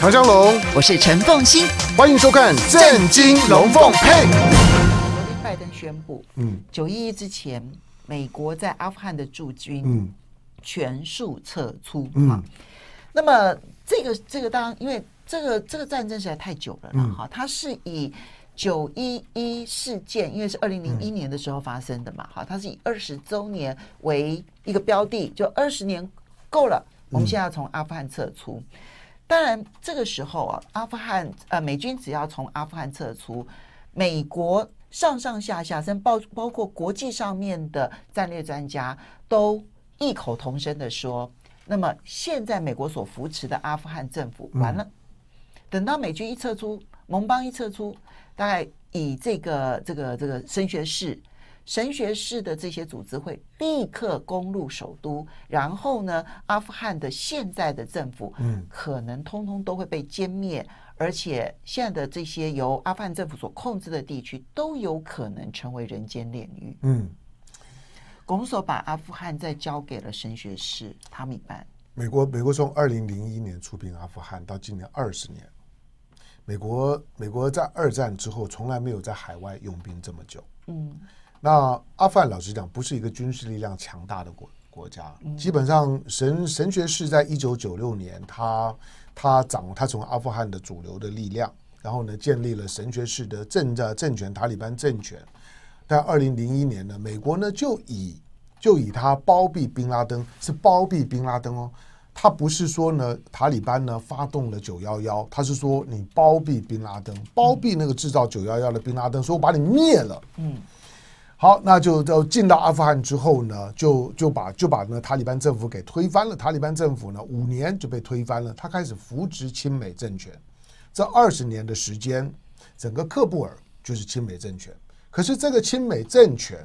唐香龙，我是陈凤欣，欢迎收看《震金龙凤配》。昨天拜登宣布，嗯，九一一之前，美国在阿富汗的驻军，嗯，全数撤出。嗯，那么这个这个，当因为这个这个战争实在太久了了哈，它是以九一一事件，因为是二零零一年的时候发生的嘛，好，它是以二十周年为一个标的，就二十年够了，我们现在要从阿富汗撤出。当然，这个时候啊，阿富汗呃，美军只要从阿富汗撤出，美国上上下下，甚至包包括国际上面的战略专家，都异口同声的说，那么现在美国所扶持的阿富汗政府完了，等到美军一撤出，盟邦一撤出，大概以这个这个这个升学士神学式的这些组织会立刻攻入首都，然后呢，阿富汗的现在的政府，嗯，可能通通都会被歼灭，而且现在的这些由阿富汗政府所控制的地区都有可能成为人间炼狱。嗯，拱手把阿富汗再交给了神学士塔米班。美国，美国从二零零一年出兵阿富汗到今年二十年，美国，美国在二战之后从来没有在海外用兵这么久。嗯。那阿富汗老实讲不是一个军事力量强大的国国家，基本上神神学是在一九九六年他他掌他从阿富汗的主流的力量，然后呢建立了神学士的政政权塔利班政权。但二零零一年呢，美国呢就以就以他包庇宾拉登是包庇宾拉登哦，他不是说呢塔利班呢发动了九幺幺，他是说你包庇宾拉登，包庇那个制造九幺幺的宾拉登，说我把你灭了。嗯。好，那就就进到阿富汗之后呢，就就把就把那塔利班政府给推翻了。塔利班政府呢，五年就被推翻了。他开始扶植亲美政权，这二十年的时间，整个喀布尔就是亲美政权。可是这个亲美政权，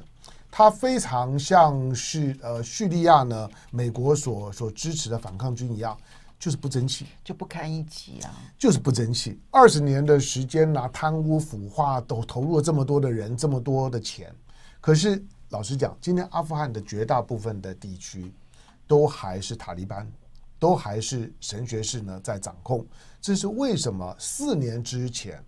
它非常像是呃叙利亚呢，美国所所支持的反抗军一样，就是不争气，就不堪一击啊，就是不争气。二十年的时间，拿贪污腐化都投入了这么多的人，这么多的钱。可是，老实讲，今天阿富汗的绝大部分的地区，都还是塔利班，都还是神学士呢在掌控。这是为什么？四年之前，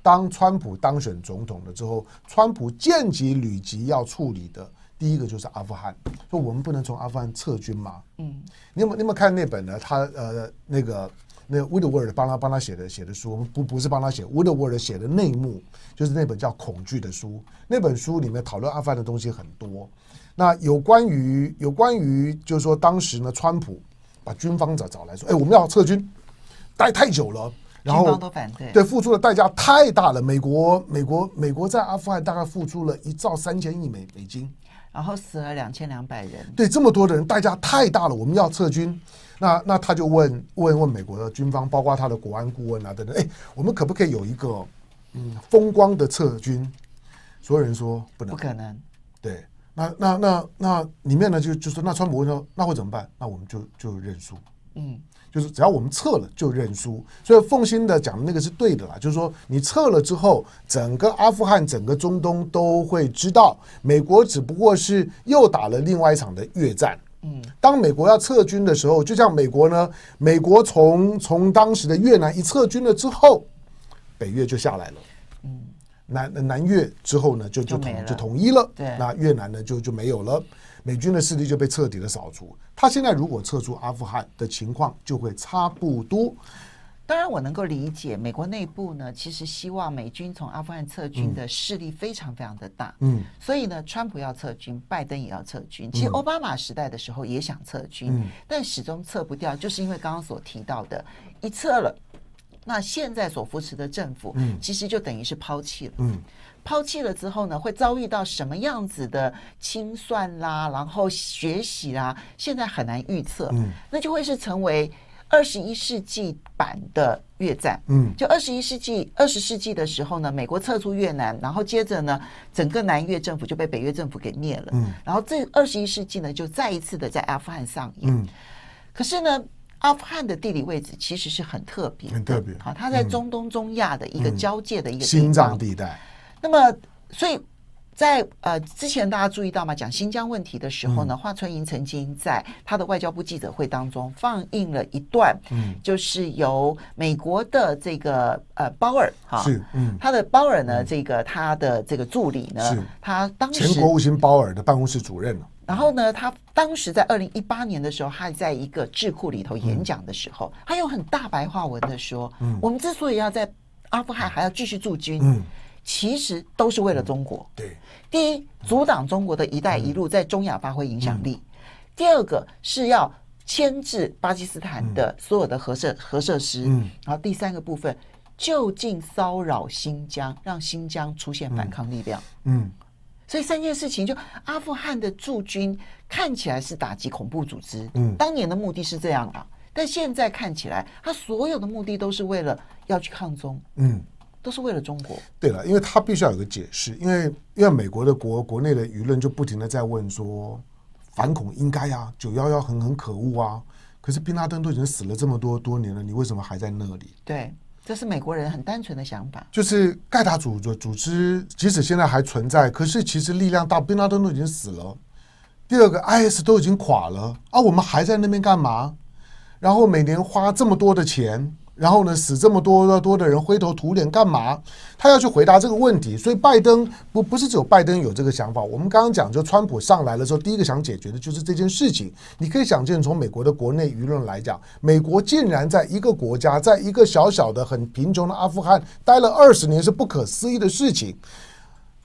当川普当选总统了之后，川普见级履级要处理的第一个就是阿富汗，说我们不能从阿富汗撤军吗？嗯，你有没你有没看那本呢？他呃那个。那 w o o d w o r d 帮他帮他写的写的书，我们不不是帮他写，w o o d w o r d 写的内幕就是那本叫《恐惧》的书。那本书里面讨论阿富汗的东西很多。那有关于有关于就是说，当时呢，川普把军方找找来说，哎，我们要撤军，待太久了，然后对，付出的代价太大了。美国美国美国在阿富汗大概付出了一兆三千亿美美金。然后死了两千两百人，对，这么多的人代价太大了，我们要撤军。那那他就问问问美国的军方，包括他的国安顾问啊等等，哎，我们可不可以有一个嗯风光的撤军？所有人说不能，不可能。对，那那那那里面呢，就就说那川普说那会怎么办？那我们就就认输。嗯，就是只要我们撤了就认输，所以奉新的讲的那个是对的啦，就是说你撤了之后，整个阿富汗、整个中东都会知道，美国只不过是又打了另外一场的越战。嗯，当美国要撤军的时候，就像美国呢，美国从从当时的越南一撤军了之后，北越就下来了，嗯，南南越之后呢就就统就统一了，对，那越南呢就就没有了。美军的势力就被彻底的扫除。他现在如果撤出阿富汗的情况，就会差不多。当然，我能够理解美国内部呢，其实希望美军从阿富汗撤军的势力非常非常的大。嗯，所以呢，川普要撤军，拜登也要撤军。其实奥巴马时代的时候也想撤军，但始终撤不掉，就是因为刚刚所提到的，一撤了，那现在所扶持的政府，其实就等于是抛弃了，嗯。抛弃了之后呢，会遭遇到什么样子的清算啦，然后学习啦，现在很难预测。嗯，那就会是成为二十一世纪版的越战。嗯，就二十一世纪、二十世纪的时候呢，美国撤出越南，然后接着呢，整个南越政府就被北越政府给灭了。嗯，然后这二十一世纪呢，就再一次的在阿富汗上演。嗯，可是呢，阿富汗的地理位置其实是很特别，很特别啊，它在中东、中亚的一个交界的一个心脏地带。那么，所以，在呃之前，大家注意到嘛，讲新疆问题的时候呢，华春莹曾经在他的外交部记者会当中放映了一段，嗯，就是由美国的这个呃鲍尔哈，是嗯，他的鲍尔呢，这个他的这个助理呢，他当时国务卿鲍尔的办公室主任然后呢，他当时在二零一八年的时候，还在一个智库里头演讲的时候，他用很大白话文的说，嗯，我们之所以要在阿富汗还要继续驻军，嗯。其实都是为了中国。对，第一，阻挡中国的一带一路在中亚发挥影响力；第二个是要牵制巴基斯坦的所有的核设核设施；然后第三个部分，就近骚扰新疆，让新疆出现反抗力量。嗯，所以三件事情，就阿富汗的驻军看起来是打击恐怖组织。嗯，当年的目的是这样啊，但现在看起来，他所有的目的都是为了要去抗中。嗯。都是为了中国。对了，因为他必须要有个解释，因为因为美国的国国内的舆论就不停的在问说，反恐应该啊，九幺幺很很可恶啊，可是宾拉登都已经死了这么多多年了，你为什么还在那里？对，这是美国人很单纯的想法。就是盖塔组织组织，即使现在还存在，可是其实力量大，宾拉登都已经死了。第二个，I S 都已经垮了啊，我们还在那边干嘛？然后每年花这么多的钱。然后呢，死这么多多的人，灰头土脸干嘛？他要去回答这个问题。所以，拜登不不是只有拜登有这个想法。我们刚刚讲，就川普上来了之后，第一个想解决的就是这件事情。你可以想见，从美国的国内舆论来讲，美国竟然在一个国家，在一个小小的、很贫穷的阿富汗待了二十年，是不可思议的事情。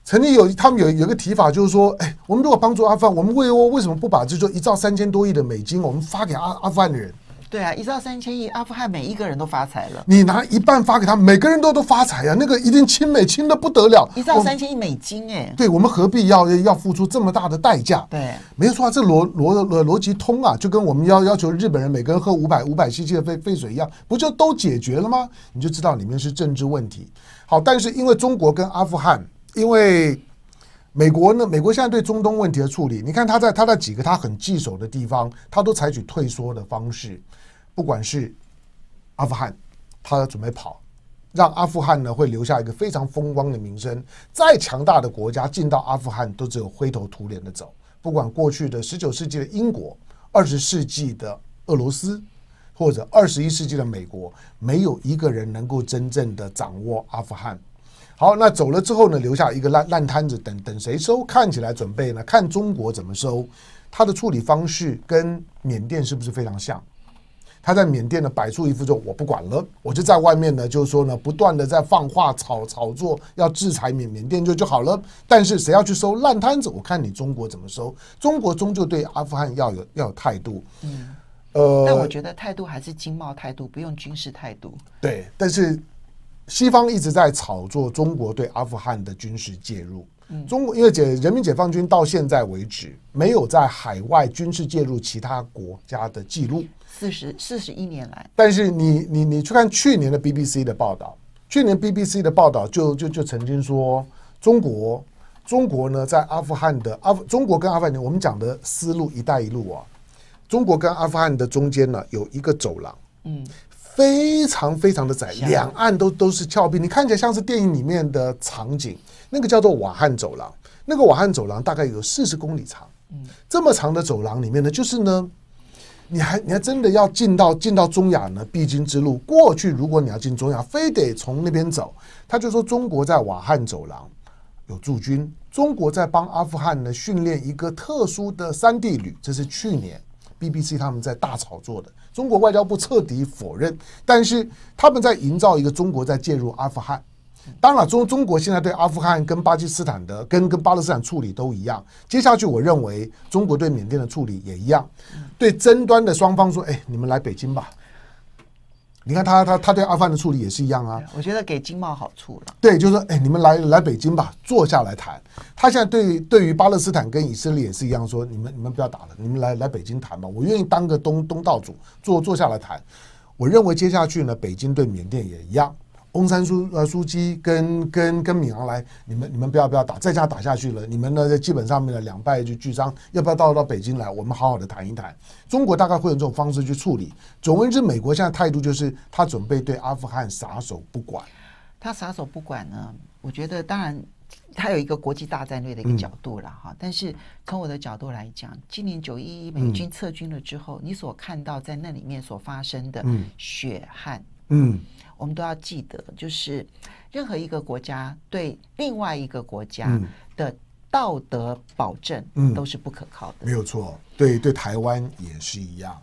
曾经有他们有有一个提法，就是说，哎，我们如果帮助阿富汗，我们为我为什么不把就说一兆三千多亿的美金，我们发给阿阿富汗的人？对啊，一兆三千亿，阿富汗每一个人都发财了。你拿一半发给他，每个人都都发财呀，那个一定亲美亲的不得了。一兆三千亿美金，哎，对我们何必要要付出这么大的代价？对，没错啊，这逻逻逻辑通啊，就跟我们要要求日本人每个人喝五百五百 CC 的废废水一样，不就都解决了吗？你就知道里面是政治问题。好，但是因为中国跟阿富汗，因为美国呢，美国现在对中东问题的处理，你看他在他在几个他很棘手的地方，他都采取退缩的方式。不管是阿富汗，他准备跑，让阿富汗呢会留下一个非常风光的名声。再强大的国家进到阿富汗都只有灰头土脸的走。不管过去的十九世纪的英国、二十世纪的俄罗斯，或者二十一世纪的美国，没有一个人能够真正的掌握阿富汗。好，那走了之后呢，留下一个烂烂摊子，等等谁收？看起来准备呢，看中国怎么收。他的处理方式跟缅甸是不是非常像？他在缅甸呢摆出一副就我不管了，我就在外面呢，就是说呢，不断的在放话、炒炒作，要制裁缅缅甸就就好了。但是谁要去收烂摊子？我看你中国怎么收。中国终究对阿富汗要有要有态度。嗯，呃，但我觉得态度还是经贸态度，不用军事态度。对，但是西方一直在炒作中国对阿富汗的军事介入。嗯，中国因为解人民解放军到现在为止没有在海外军事介入其他国家的记录。四十四十一年来，但是你你你去看去年的 BBC 的报道，去年 BBC 的报道就就就曾经说中国中国呢在阿富汗的阿中国跟阿富汗，我们讲的丝路一带一路啊，中国跟阿富汗的中间呢有一个走廊，嗯，非常非常的窄，两岸都都是峭壁，你看起来像是电影里面的场景，那个叫做瓦汉走廊，那个瓦汉走廊大概有四十公里长，嗯，这么长的走廊里面呢，就是呢。你还你还真的要进到进到中亚呢必经之路。过去如果你要进中亚，非得从那边走。他就说中国在瓦汉走廊有驻军，中国在帮阿富汗呢训练一个特殊的三地旅。这是去年 BBC 他们在大炒作的。中国外交部彻底否认，但是他们在营造一个中国在介入阿富汗。当然，中中国现在对阿富汗跟巴基斯坦的跟跟巴勒斯坦处理都一样。接下去，我认为中国对缅甸的处理也一样。对争端的双方说：“哎，你们来北京吧。”你看他他他对阿富汗的处理也是一样啊。我觉得给经贸好处了。对，就是说，哎，你们来来北京吧，坐下来谈。他现在对对于巴勒斯坦跟以色列也是一样，说：“你们你们不要打了，你们来来北京谈吧，我愿意当个东东道主，坐坐下来谈。”我认为接下去呢，北京对缅甸也一样。翁山书呃书记跟跟跟敏昂来，你们你们不要不要打，再样打下去了，你们呢基本上面的两败俱俱伤，要不要到到北京来，我们好好的谈一谈？中国大概会用这种方式去处理。总而言之，美国现在态度就是他准备对阿富汗撒手不管，他撒手不管呢？我觉得当然他有一个国际大战略的一个角度了哈，但是从我的角度来讲，今年九一一美军撤军了之后，你所看到在那里面所发生的血汗。嗯，我们都要记得，就是任何一个国家对另外一个国家的道德保证，嗯，都是不可靠的。没有错，对对，台湾也是一样。